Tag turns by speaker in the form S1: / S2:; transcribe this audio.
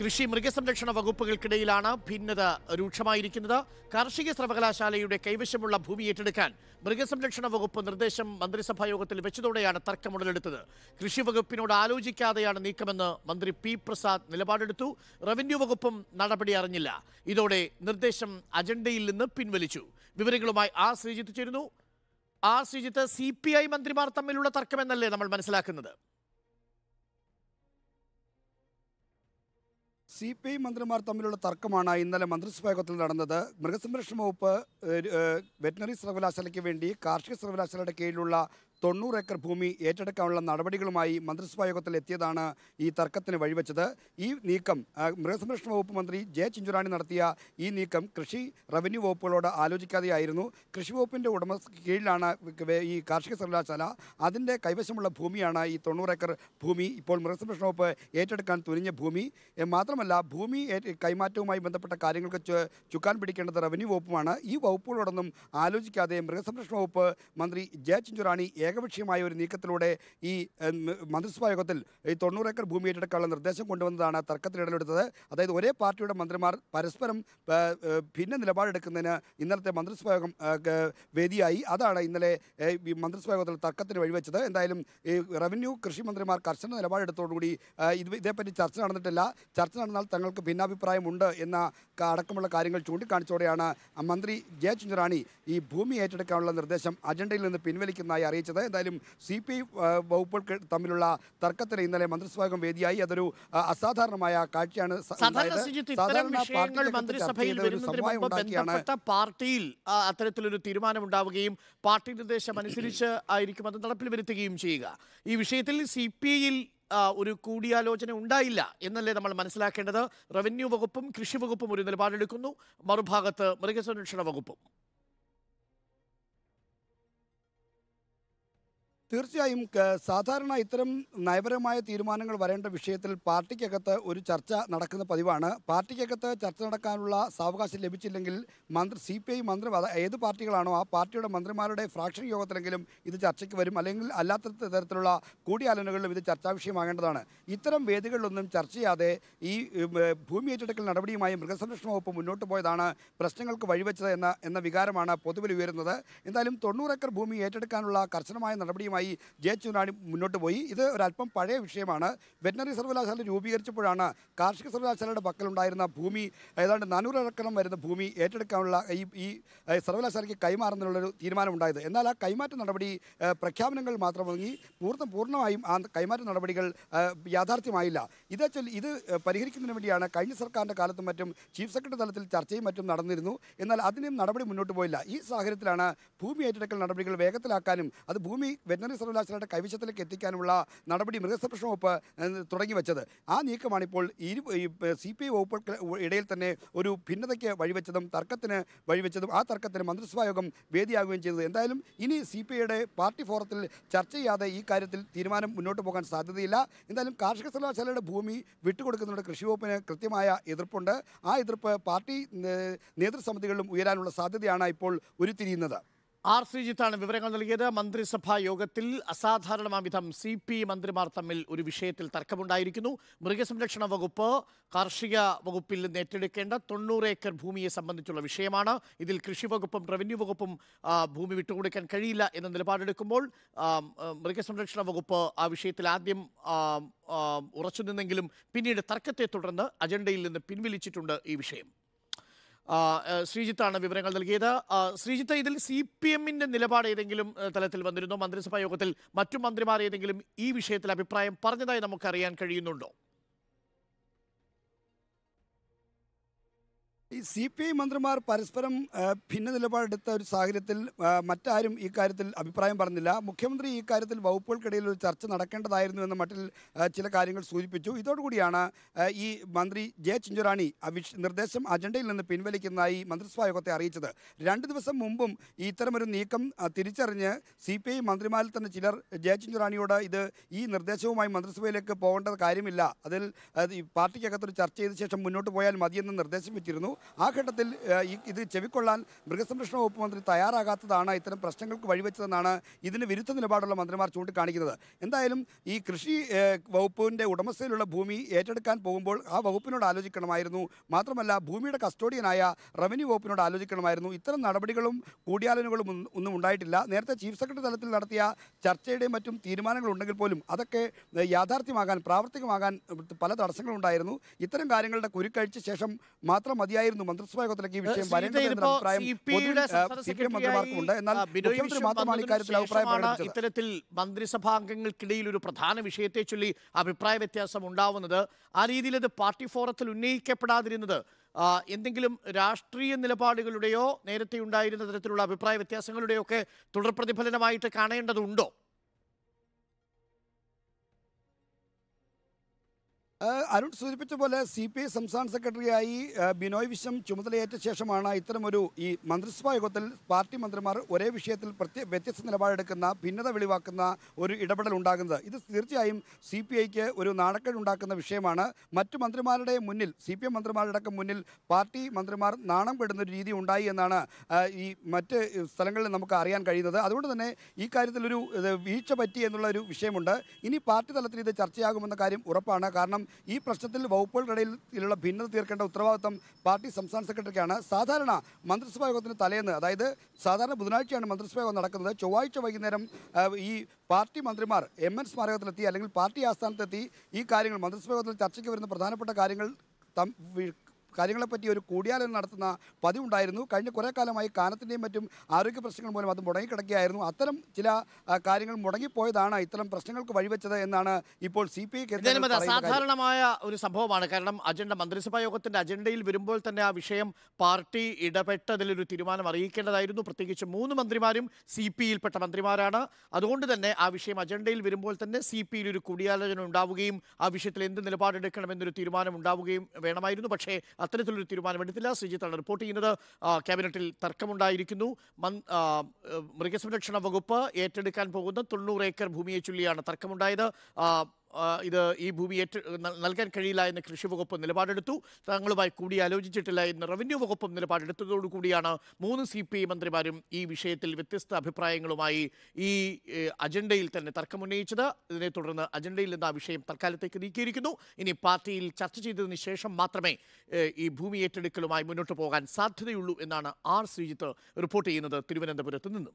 S1: കൃഷി മൃഗസംരക്ഷണ വകുപ്പുകൾക്കിടയിലാണ് ഭിന്നത രൂക്ഷമായിരിക്കുന്നത് കാർഷിക സർവകലാശാലയുടെ കൈവശമുള്ള ഭൂമി ഏറ്റെടുക്കാൻ മൃഗസംരക്ഷണ വകുപ്പ് നിർദ്ദേശം മന്ത്രിസഭാ യോഗത്തിൽ വെച്ചതോടെയാണ് തർക്കം ഉടലെടുത്തത് കൃഷി വകുപ്പിനോട് ആലോചിക്കാതെയാണ് നീക്കമെന്ന് മന്ത്രി പി പ്രസാദ് നിലപാടെടുത്തു റവന്യൂ വകുപ്പും നടപടി അറിഞ്ഞില്ല ഇതോടെ നിർദ്ദേശം അജണ്ടയിൽ നിന്ന് പിൻവലിച്ചു വിവരങ്ങളുമായി ആ ശ്രീജിത്ത് ചേരുന്നു ആ ശ്രീജിത്ത് സി മന്ത്രിമാർ തമ്മിലുള്ള തർക്കമെന്നല്ലേ നമ്മൾ മനസ്സിലാക്കുന്നത്
S2: സി പി ഐ മന്ത്രിമാർ തമ്മിലുള്ള തർക്കമാണ് ഇന്നലെ മന്ത്രിസഭാ യോഗത്തിൽ നടന്നത് മൃഗസംരക്ഷണ വകുപ്പ് വെറ്റിനറി സർവകലാശാലയ്ക്ക് വേണ്ടി കാർഷിക സർവകലാശാലയുടെ കീഴിലുള്ള തൊണ്ണൂറ് ഏക്കർ ഭൂമി ഏറ്റെടുക്കാനുള്ള നടപടികളുമായി മന്ത്രിസഭാ യോഗത്തിൽ എത്തിയതാണ് ഈ തർക്കത്തിന് വഴിവെച്ചത് ഈ നീക്കം മൃഗസംരക്ഷണ വകുപ്പ് മന്ത്രി ജെ ചിഞ്ചുറാണി നടത്തിയ ഈ നീക്കം കൃഷി റവന്യൂ വകുപ്പുകളോട് ആലോചിക്കാതെയായിരുന്നു കൃഷി വകുപ്പിൻ്റെ ഉടമ കീഴിലാണ് ഈ കാർഷിക സർവകലാശാല അതിൻ്റെ കൈവശമുള്ള ഭൂമിയാണ് ഈ തൊണ്ണൂറ് ഏക്കർ ഭൂമി ഇപ്പോൾ മൃഗസംരക്ഷണ വകുപ്പ് ഏറ്റെടുക്കാൻ തുനിഞ്ഞ ഭൂമി മാത്രമല്ല ഭൂമി കൈമാറ്റവുമായി ബന്ധപ്പെട്ട കാര്യങ്ങൾക്ക് ചുക്കാൻ പിടിക്കേണ്ടത് റവന്യൂ വകുപ്പുമാണ് ഈ വകുപ്പുകളോടൊന്നും ആലോചിക്കാതെ മൃഗസംരക്ഷണ വകുപ്പ് മന്ത്രി ജെ ചിഞ്ചുറാണി ഏകപക്ഷീയമായ ഒരു നീക്കത്തിലൂടെ ഈ മന്ത്രിസഭാ യോഗത്തിൽ ഈ തൊണ്ണൂറ് ഏക്കർ ഭൂമി ഏറ്റെടുക്കാനുള്ള നിർദ്ദേശം കൊണ്ടുവന്നതാണ് തർക്കത്തിലിടലെടുത്തത് അതായത് ഒരേ പാർട്ടിയുടെ മന്ത്രിമാർ പരസ്പരം ഭിന്ന നിലപാടെടുക്കുന്നതിന് ഇന്നലത്തെ മന്ത്രിസഭാ യോഗം വേദിയായി അതാണ് ഇന്നലെ ഈ മന്ത്രിസഭാ യോഗത്തിൽ തർക്കത്തിന് വഴിവെച്ചത് എന്തായാലും ഈ റവന്യൂ കൃഷി മന്ത്രിമാർ കർശന നിലപാടെടുത്തോടുകൂടി ഇത് ഇതേപ്പറ്റി ചർച്ച നടന്നിട്ടില്ല ചർച്ച നടന്നാൽ തങ്ങൾക്ക് ഭിന്നാഭിപ്രായമുണ്ട് എന്ന അടക്കമുള്ള കാര്യങ്ങൾ ചൂണ്ടിക്കാണിച്ചോടെയാണ് മന്ത്രി ജെ ഈ ഭൂമി ഏറ്റെടുക്കാനുള്ള നിർദ്ദേശം അജണ്ടയിൽ നിന്ന് പിൻവലിക്കുന്നതായി അറിയിച്ചത് എന്നുള്ളത് എന്തായാലും സി പി ഐ വകുപ്പുകൾ തമ്മിലുള്ള തർക്കത്തിന് ഇന്നലെ മന്ത്രിസഭാംഗം വേദിയായി അതൊരു അസാധാരണമായ കാഴ്ചയാണ്
S1: പാർട്ടിയിൽ അത്തരത്തിലൊരു തീരുമാനം ഉണ്ടാവുകയും പാർട്ടി നിർദ്ദേശം അനുസരിച്ച് ആയിരിക്കും അത് നടപ്പിൽ വരുത്തുകയും ചെയ്യുക ഈ വിഷയത്തിൽ സി പി ഐയിൽ ഒരു കൂടിയാലോചന ഉണ്ടായില്ല എന്നല്ലേ നമ്മൾ മനസ്സിലാക്കേണ്ടത് റവന്യൂ വകുപ്പും കൃഷി വകുപ്പും ഒരു നിലപാടെടുക്കുന്നു മറുഭാഗത്ത് മൃഗസംരക്ഷണ വകുപ്പും
S2: തീർച്ചയായും സാധാരണ ഇത്തരം നയപരമായ തീരുമാനങ്ങൾ വരേണ്ട വിഷയത്തിൽ പാർട്ടിക്കകത്ത് ഒരു ചർച്ച നടക്കുന്ന പതിവാണ് പാർട്ടിക്കകത്ത് ചർച്ച നടക്കാനുള്ള സാവകാശം ലഭിച്ചില്ലെങ്കിൽ മന്ത്രി സി പി ഐ മന്ത്രി ഏത് പാർട്ടികളാണോ ആ പാർട്ടിയുടെ മന്ത്രിമാരുടെ ഫ്രാക്ഷൻ യോഗത്തിലെങ്കിലും ഇത് ചർച്ചയ്ക്ക് വരും അല്ലെങ്കിൽ അല്ലാത്ത തരത്തിലുള്ള കൂടിയാലോചനകളിലും ഇത് ചർച്ചാ വിഷയമാകേണ്ടതാണ് ഇത്തരം വേദികളിലൊന്നും ചർച്ച ചെയ്യാതെ ഈ ഭൂമി ഏറ്റെടുക്കൽ നടപടിയുമായി മൃഗസംരക്ഷണ വകുപ്പ് മുന്നോട്ട് പോയതാണ് പ്രശ്നങ്ങൾക്ക് വഴിവെച്ചത് എന്ന എന്ന വികാരമാണ് പൊതുവിൽ ഉയരുന്നത് എന്തായാലും തൊണ്ണൂറ് ഏക്കർ ഭൂമി ഏറ്റെടുക്കാനുള്ള കർശനമായ നടപടിയുമായി വിഷയവുമായി ജെ ചുനാണി മുന്നോട്ട് പോയി ഇത് ഒരല്പം പഴയ വിഷയമാണ് വെറ്റിനറി സർവകലാശാല രൂപീകരിച്ചപ്പോഴാണ് കാർഷിക സർവകലാശാലയുടെ പക്കലുണ്ടായിരുന്ന ഭൂമി ഏതാണ്ട് നാനൂറക്കണം വരുന്ന ഭൂമി ഏറ്റെടുക്കാനുള്ള ഈ ഈ സർവകലാശാലയ്ക്ക് കൈമാറുന്നതിനുള്ളൊരു തീരുമാനമുണ്ടായത് എന്നാൽ ആ കൈമാറ്റ നടപടി പ്രഖ്യാപനങ്ങൾ മാത്രം ഒതുങ്ങി പൂർണ്ണ പൂർണ്ണമായും ആ കൈമാറ്റ നടപടികൾ യാഥാർത്ഥ്യമായില്ല ഇതേ ഇത് പരിഹരിക്കുന്നതിന് വേണ്ടിയാണ് കഴിഞ്ഞ സർക്കാരിൻ്റെ കാലത്തും മറ്റും ചീഫ് സെക്രട്ടറി തലത്തിൽ ചർച്ചയും മറ്റും നടന്നിരുന്നു എന്നാൽ അതിനും നടപടി മുന്നോട്ട് പോയില്ല ഈ സാഹചര്യത്തിലാണ് ഭൂമി ഏറ്റെടുക്കൽ നടപടികൾ വേഗത്തിലാക്കാനും അത് ഭൂമി വെറ്റിനറി വെറ്ററിനറി സർവകലാശാലയുടെ കൈവശത്തിലേക്ക് എത്തിക്കാനുള്ള നടപടി മൃഗസംരക്ഷണ വകുപ്പ് തുടങ്ങി വെച്ചത് ആ നീക്കമാണ് ഇപ്പോൾ ഇരു സി പി ഐ വകുപ്പുകൾക്ക് ഇടയിൽ തന്നെ ഒരു ഭിന്നതയ്ക്ക് വഴിവെച്ചതും തർക്കത്തിന് വഴിവെച്ചതും ആ തർക്കത്തിന് മന്ത്രിസഭാ യോഗം വേദിയാകുകയും ചെയ്തത് എന്തായാലും ഇനി സി പി ഐയുടെ പാർട്ടി ഫോറത്തിൽ ചർച്ച ചെയ്യാതെ ഈ കാര്യത്തിൽ തീരുമാനം മുന്നോട്ട് പോകാൻ സാധ്യതയില്ല എന്തായാലും കാർഷിക സർവകലാശാലയുടെ ഭൂമി വിട്ടുകൊടുക്കുന്നതിനോട് കൃഷി വകുപ്പിന് കൃത്യമായ എതിർപ്പുണ്ട് ആ എതിർപ്പ് പാർട്ടി നേതൃസമിതികളിലും ഉയരാനുള്ള സാധ്യതയാണ് ഇപ്പോൾ ഉരുത്തിരിയുന്നത് ആർ ശ്രീജിത്താണ്
S1: വിവരങ്ങൾ നൽകിയത് മന്ത്രിസഭാ യോഗത്തിൽ അസാധാരണമാവിധം സി പി മന്ത്രിമാർ തമ്മിൽ ഒരു വിഷയത്തിൽ തർക്കമുണ്ടായിരിക്കുന്നു മൃഗസംരക്ഷണ വകുപ്പ് കാർഷിക വകുപ്പിൽ നിന്ന് ഏറ്റെടുക്കേണ്ട തൊണ്ണൂറ് ഏക്കർ ഭൂമിയെ സംബന്ധിച്ചുള്ള വിഷയമാണ് ഇതിൽ കൃഷി വകുപ്പും റവന്യൂ വകുപ്പും ഭൂമി വിട്ടുകൊടുക്കാൻ കഴിയില്ല എന്ന നിലപാടെടുക്കുമ്പോൾ മൃഗസംരക്ഷണ വകുപ്പ് ആ വിഷയത്തിൽ ആദ്യം ഉറച്ചു നിന്നെങ്കിലും പിന്നീട് തർക്കത്തെ തുടർന്ന് അജണ്ടയിൽ നിന്ന് പിൻവലിച്ചിട്ടുണ്ട് ഈ വിഷയം ശ്രീജിത്താണ് വിവരങ്ങൾ നൽകിയത് ശ്രീജിത്ത് ഇതിൽ സി പി എമ്മിന്റെ നിലപാട് ഏതെങ്കിലും തലത്തിൽ വന്നിരുന്നോ മന്ത്രിസഭാ യോഗത്തിൽ മറ്റു മന്ത്രിമാർ ഏതെങ്കിലും ഈ വിഷയത്തിൽ അഭിപ്രായം പറഞ്ഞതായി നമുക്കറിയാൻ കഴിയുന്നുണ്ടോ
S2: ഈ സി പി ഐ മന്ത്രിമാർ പരസ്പരം ഭിന്ന നിലപാടെടുത്ത ഒരു സാഹചര്യത്തിൽ മറ്റാരും ഈ കാര്യത്തിൽ അഭിപ്രായം പറഞ്ഞില്ല മുഖ്യമന്ത്രി ഈ കാര്യത്തിൽ വകുപ്പുകൾക്കിടയിൽ ഒരു ചർച്ച നടക്കേണ്ടതായിരുന്നു എന്ന മട്ടിൽ ചില കാര്യങ്ങൾ സൂചിപ്പിച്ചു ഇതോടുകൂടിയാണ് ഈ മന്ത്രി ജെ ചിഞ്ചുറാണി നിർദ്ദേശം അജണ്ടയിൽ നിന്ന് പിൻവലിക്കുന്നതായി മന്ത്രിസഭാ യോഗത്തെ അറിയിച്ചത് രണ്ട് ദിവസം മുമ്പും ഇത്തരമൊരു നീക്കം തിരിച്ചറിഞ്ഞ് സി പി ഐ മന്ത്രിമാരിൽ തന്നെ ചിലർ ജെ ചിഞ്ചുറാണിയോട് ഇത് ഈ നിർദ്ദേശവുമായി മന്ത്രിസഭയിലേക്ക് പോകേണ്ടത് കാര്യമില്ല അതിൽ പാർട്ടിക്കകത്തൊരു ചർച്ച ചെയ്ത ശേഷം മുന്നോട്ട് പോയാൽ മതിയെന്ന് നിർദ്ദേശം വെച്ചിരുന്നു ആ ഘട്ടത്തിൽ ഇത് ചെവിക്കൊള്ളാൻ മൃഗസംരക്ഷണ വകുപ്പ് മന്ത്രി തയ്യാറാകാത്തതാണ് ഇത്തരം പ്രശ്നങ്ങൾക്ക് വഴിവെച്ചതെന്നാണ് ഇതിന് വിരുദ്ധ നിലപാടുള്ള മന്ത്രിമാർ ചൂണ്ടിക്കാണിക്കുന്നത് എന്തായാലും ഈ കൃഷി വകുപ്പിൻ്റെ ഉടമസ്ഥയിലുള്ള ഭൂമി ഏറ്റെടുക്കാൻ പോകുമ്പോൾ ആ വകുപ്പിനോട് ആലോചിക്കണമായിരുന്നു മാത്രമല്ല ഭൂമിയുടെ കസ്റ്റോഡിയനായ റവന്യൂ വകുപ്പിനോട് ആലോചിക്കണമായിരുന്നു ഇത്തരം നടപടികളും കൂടിയാലോചനകളും ഒന്നും ഉണ്ടായിട്ടില്ല നേരത്തെ ചീഫ് സെക്രട്ടറി തലത്തിൽ നടത്തിയ ചർച്ചയുടെയും മറ്റും തീരുമാനങ്ങളുണ്ടെങ്കിൽ പോലും അതൊക്കെ യാഥാർത്ഥ്യമാകാൻ പ്രാവർത്തികമാകാൻ പല തടസ്സങ്ങളുണ്ടായിരുന്നു ഇത്തരം കാര്യങ്ങളുടെ കുരുക്കഴിച്ച ശേഷം മാത്രം മതിയായ ഉണ്ടായിരുന്നു മന്ത്രിസഭാ യോഗത്തിലേക്ക് ഈ വിഷയം മന്ത്രിമാർക്കുണ്ട്
S1: ഇത്തരത്തിൽ മന്ത്രിസഭാ അംഗങ്ങൾക്കിടയിൽ ഒരു പ്രധാന വിഷയത്തെ ചൊല്ലി അഭിപ്രായ വ്യത്യാസം ഉണ്ടാവുന്നത് ആ രീതിയിൽ അത് പാർട്ടി ഫോറത്തിൽ ഉന്നയിക്കപ്പെടാതിരുന്നത് എന്തെങ്കിലും രാഷ്ട്രീയ നിലപാടുകളുടെയോ നേരത്തെ ഉണ്ടായിരുന്ന തരത്തിലുള്ള അഭിപ്രായ വ്യത്യാസങ്ങളുടെയോ ഒക്കെ തുടർ പ്രതിഫലനമായിട്ട് കാണേണ്ടതുണ്ടോ
S2: അരുൺ സൂചിപ്പിച്ച പോലെ സി പി ഐ സംസ്ഥാന സെക്രട്ടറിയായി ബിനോയ് വിശ്വം ചുമതലയേറ്റ ശേഷമാണ് ഇത്തരമൊരു ഈ മന്ത്രിസഭാ യോഗത്തിൽ പാർട്ടി മന്ത്രിമാർ ഒരേ വിഷയത്തിൽ പ്രത്യേക വ്യത്യസ്ത നിലപാടെടുക്കുന്ന ഭിന്നത വെളിവാക്കുന്ന ഒരു ഇടപെടൽ ഉണ്ടാകുന്നത് ഇത് തീർച്ചയായും സി പി ഐക്ക് ഒരു നാണക്കേടുണ്ടാക്കുന്ന വിഷയമാണ് മറ്റു മന്ത്രിമാരുടെ മുന്നിൽ സി പി എം മന്ത്രിമാരടക്കം മുന്നിൽ പാർട്ടി മന്ത്രിമാർ നാണം പെടുന്ന ഒരു രീതി ഉണ്ടായി എന്നാണ് ഈ മറ്റ് സ്ഥലങ്ങളിൽ നമുക്ക് അറിയാൻ കഴിയുന്നത് അതുകൊണ്ട് തന്നെ ഈ കാര്യത്തിലൊരു വീഴ്ച പറ്റി എന്നുള്ള ഒരു വിഷയമുണ്ട് ഇനി പാർട്ടി തലത്തിൽ ഇത് ചർച്ചയാകുമെന്ന കാര്യം ഉറപ്പാണ് കാരണം ഈ പ്രശ്നത്തിൽ വകുപ്പുകളുടെ ഇടയിലുള്ള ഭിന്നത തീർക്കേണ്ട ഉത്തരവാദിത്തം പാർട്ടി സംസ്ഥാന സെക്രട്ടറിക്കാണ് സാധാരണ മന്ത്രിസഭാ യോഗത്തിന് തലേന്ന് അതായത് സാധാരണ ബുധനാഴ്ചയാണ് മന്ത്രിസഭാ യോഗം നടക്കുന്നത് ചൊവ്വാഴ്ച വൈകുന്നേരം ഈ പാർട്ടി മന്ത്രിമാർ എം എൻ സ്മാരകത്തിലെത്തി അല്ലെങ്കിൽ പാർട്ടി ആസ്ഥാനത്തെത്തി ഈ കാര്യങ്ങൾ മന്ത്രിസഭാ യോഗത്തിൽ ചർച്ചയ്ക്ക് വരുന്ന പ്രധാനപ്പെട്ട കാര്യങ്ങൾ കാര്യങ്ങളെപ്പറ്റി ഒരു കൂടിയാലോചന നടത്തുന്ന പതിവുണ്ടായിരുന്നു കഴിഞ്ഞ കുറേ കാലമായി കാനത്തിൻ്റെയും മറ്റും ആരോഗ്യ പ്രശ്നങ്ങൾ മൂലം അത് മുടങ്ങിക്കിടക്കുകയായിരുന്നു അത്തരം ചില കാര്യങ്ങൾ മുടങ്ങിപ്പോയതാണ് ഇത്തരം പ്രശ്നങ്ങൾക്ക് വഴിവെച്ചത് എന്നാണ് ഇപ്പോൾ സി പി സാധാരണമായ
S1: ഒരു സംഭവമാണ് കാരണം അജണ്ട മന്ത്രിസഭാ യോഗത്തിന്റെ അജണ്ടയിൽ വരുമ്പോൾ തന്നെ ആ വിഷയം പാർട്ടി ഇടപെട്ടതിലൊരു തീരുമാനം അറിയിക്കേണ്ടതായിരുന്നു പ്രത്യേകിച്ച് മൂന്ന് മന്ത്രിമാരും സി പി യിൽപ്പെട്ട മന്ത്രിമാരാണ് അതുകൊണ്ട് തന്നെ ആ വിഷയം അജണ്ടയിൽ വരുമ്പോൾ തന്നെ സി പി ഒരു കൂടിയാലോചന ഉണ്ടാവുകയും ആ വിഷയത്തിൽ എന്ത് നിലപാടെടുക്കണമെന്നൊരു തീരുമാനം ഉണ്ടാവുകയും വേണമായിരുന്നു പക്ഷേ അത്തരത്തിലൊരു തീരുമാനമെടുത്തില്ല ശ്രീജിത്താണ് റിപ്പോർട്ട് ചെയ്യുന്നത് ക്യാബിനറ്റിൽ തർക്കമുണ്ടായിരിക്കുന്നു മൃഗസംരക്ഷണ വകുപ്പ് ഏറ്റെടുക്കാൻ പോകുന്ന തൊണ്ണൂറ് ഏക്കർ ഭൂമിയെ ചൊല്ലിയാണ് തർക്കമുണ്ടായത് ഇത് ഈ ഭൂമി ഏറ്റ നൽകാൻ കഴിയില്ല എന്ന് കൃഷി വകുപ്പ് നിലപാടെടുത്തു തങ്ങളുമായി കൂടിയാലോചിച്ചിട്ടില്ല എന്ന് റവന്യൂ വകുപ്പും നിലപാടെടുത്തതോടുകൂടിയാണ് മൂന്ന് സി പി ഐ മന്ത്രിമാരും ഈ വിഷയത്തിൽ വ്യത്യസ്ത അഭിപ്രായങ്ങളുമായി ഈ അജണ്ടയിൽ തന്നെ തർക്കമുന്നയിച്ചത് ഇതിനെ തുടർന്ന് അജണ്ടയിൽ നിന്ന് ആ വിഷയം തൽക്കാലത്തേക്ക് നീക്കിയിരിക്കുന്നു ഇനി പാർട്ടിയിൽ ചർച്ച ചെയ്തതിന് ശേഷം മാത്രമേ ഈ ഭൂമി ഏറ്റെടുക്കലുമായി മുന്നോട്ട് പോകാൻ സാധ്യതയുള്ളൂ എന്നാണ് ആർ ശ്രീജിത്ത് റിപ്പോർട്ട് ചെയ്യുന്നത് തിരുവനന്തപുരത്ത് നിന്നും